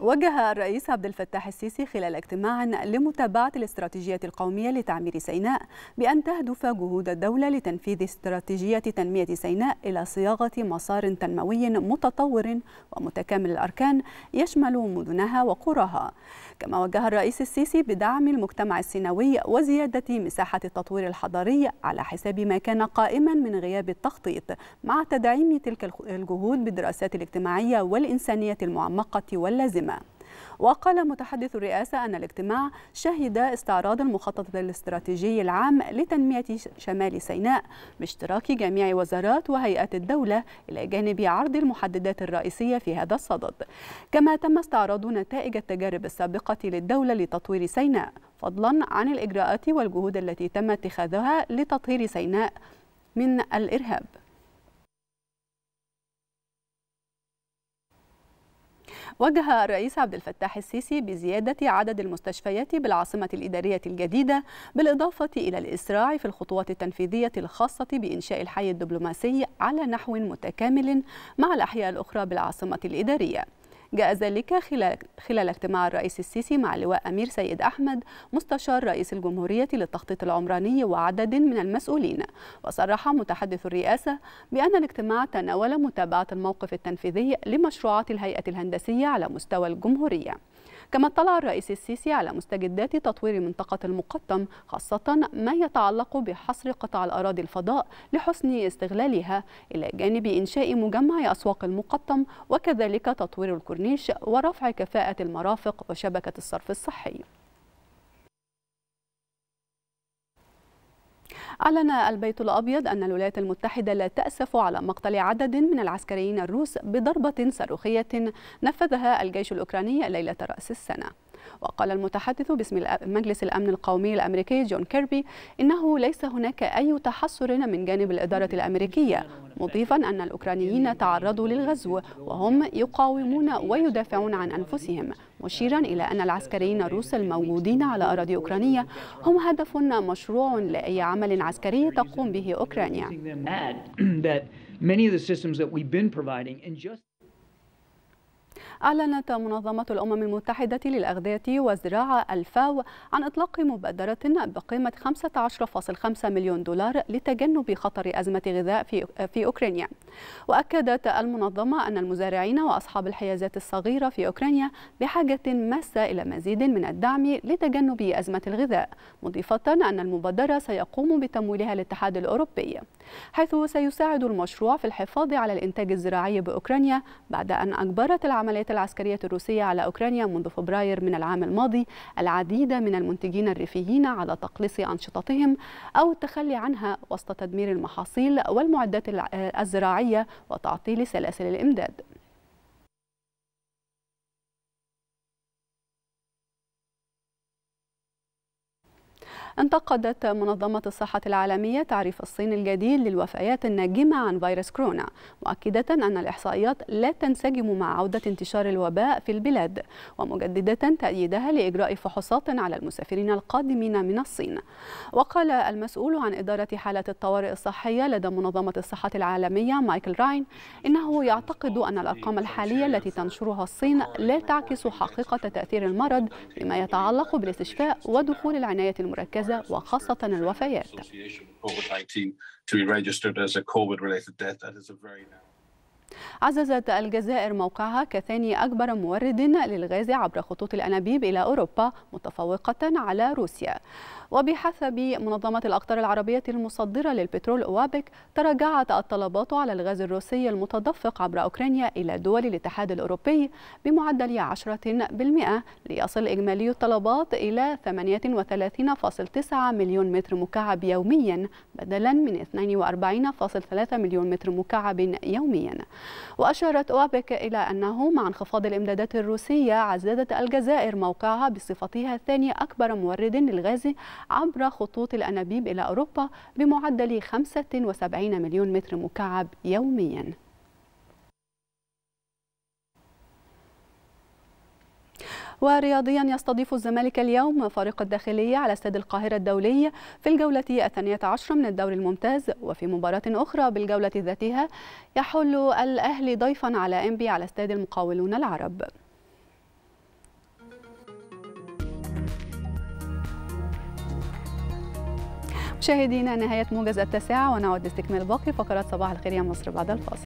وجه الرئيس عبد الفتاح السيسي خلال اجتماع لمتابعة الاستراتيجية القومية لتعمير سيناء بأن تهدف جهود الدولة لتنفيذ استراتيجية تنمية سيناء إلى صياغة مسار تنموي متطور ومتكامل الأركان يشمل مدنها وقراها كما وجه الرئيس السيسي بدعم المجتمع السيناوي وزيادة مساحة التطوير الحضري على حساب ما كان قائما من غياب التخطيط مع تدعيم تلك الجهود بالدراسات الاجتماعية والإنسانية المعمقة واللازمة وقال متحدث الرئاسة أن الاجتماع شهد استعراض المخطط الاستراتيجي العام لتنمية شمال سيناء باشتراك جميع وزارات وهيئات الدولة إلى جانب عرض المحددات الرئيسية في هذا الصدد كما تم استعراض نتائج التجارب السابقة للدولة لتطوير سيناء فضلا عن الإجراءات والجهود التي تم اتخاذها لتطهير سيناء من الإرهاب وجه الرئيس عبد الفتاح السيسي بزيادة عدد المستشفيات بالعاصمة الإدارية الجديدة بالإضافة إلى الإسراع في الخطوات التنفيذية الخاصة بإنشاء الحي الدبلوماسي على نحو متكامل مع الأحياء الأخرى بالعاصمة الإدارية جاء ذلك خلال, خلال اجتماع الرئيس السيسي مع اللواء أمير سيد أحمد مستشار رئيس الجمهورية للتخطيط العمراني وعدد من المسؤولين وصرح متحدث الرئاسة بأن الاجتماع تناول متابعة الموقف التنفيذي لمشروعات الهيئة الهندسية على مستوى الجمهورية كما اطلع الرئيس السيسي على مستجدات تطوير منطقة المقطم خاصة ما يتعلق بحصر قطع الأراضي الفضاء لحسن استغلالها إلى جانب إنشاء مجمع أسواق المقطم وكذلك تطوير الكورنيش ورفع كفاءة المرافق وشبكة الصرف الصحي أعلن البيت الأبيض أن الولايات المتحدة لا تأسف على مقتل عدد من العسكريين الروس بضربة صاروخية نفذها الجيش الأوكراني ليلة رأس السنة وقال المتحدث باسم مجلس الأمن القومي الأمريكي جون كيربي إنه ليس هناك أي تحسر من جانب الإدارة الأمريكية مضيفا أن الأوكرانيين تعرضوا للغزو وهم يقاومون ويدافعون عن أنفسهم مشيرا إلى أن العسكريين الروس الموجودين على أراضي أوكرانية هم هدف مشروع لأي عمل عسكري تقوم به أوكرانيا. أعلنت منظمة الأمم المتحدة للأغذية والزراعة الفاو عن إطلاق مبادرة بقيمة 15.5 مليون دولار لتجنب خطر أزمة غذاء في أوكرانيا. وأكدت المنظمة أن المزارعين وأصحاب الحيازات الصغيرة في أوكرانيا بحاجة ماسة إلى مزيد من الدعم لتجنب أزمة الغذاء، مضيفة أن المبادرة سيقوم بتمويلها الاتحاد الأوروبي، حيث سيساعد المشروع في الحفاظ على الإنتاج الزراعي بأوكرانيا بعد أن أجبرت العمليات العسكرية الروسية على أوكرانيا منذ فبراير من العام الماضي العديد من المنتجين الريفيين على تقليص أنشطتهم أو التخلي عنها وسط تدمير المحاصيل والمعدات الزراعية وتعطيل سلاسل الإمداد انتقدت منظمة الصحة العالمية تعريف الصين الجديد للوفيات الناجمة عن فيروس كورونا مؤكدة أن الإحصائيات لا تنسجم مع عودة انتشار الوباء في البلاد ومجددة تأييدها لإجراء فحوصات على المسافرين القادمين من الصين وقال المسؤول عن إدارة حالة الطوارئ الصحية لدى منظمة الصحة العالمية مايكل راين إنه يعتقد أن الأرقام الحالية التي تنشرها الصين لا تعكس حقيقة تأثير المرض فيما يتعلق بالاستشفاء ودخول العناية المركزة الجنازة وخاصة الوفيات. عززت الجزائر موقعها كثاني أكبر مورد للغاز عبر خطوط الأنابيب إلى أوروبا متفوقة على روسيا وبحسب منظمة الأقطار العربية المصدرة للبترول أوابك تراجعت الطلبات على الغاز الروسي المتدفق عبر أوكرانيا إلى دول الاتحاد الأوروبي بمعدل 10% ليصل إجمالي الطلبات إلى 38.9 مليون متر مكعب يوميا بدلا من 42.3 مليون متر مكعب يوميا وأشارت أوبك إلى أنه مع انخفاض الإمدادات الروسية عززت الجزائر موقعها بصفتها ثاني أكبر مورد للغاز عبر خطوط الأنابيب إلى أوروبا بمعدل 75 مليون متر مكعب يومياً ورياضيا يستضيف الزمالك اليوم فريق الداخلية على استاد القاهرة الدولي في الجولة الثانية عشر من الدوري الممتاز وفي مباراة أخرى بالجولة ذاتها يحل الأهلي ضيفا على إنبي على استاد المقاولون العرب مشاهدينا نهاية موجز التاسعة ونعود لاستكمال باقي فقرات صباح الخير يا مصر بعد الفاصل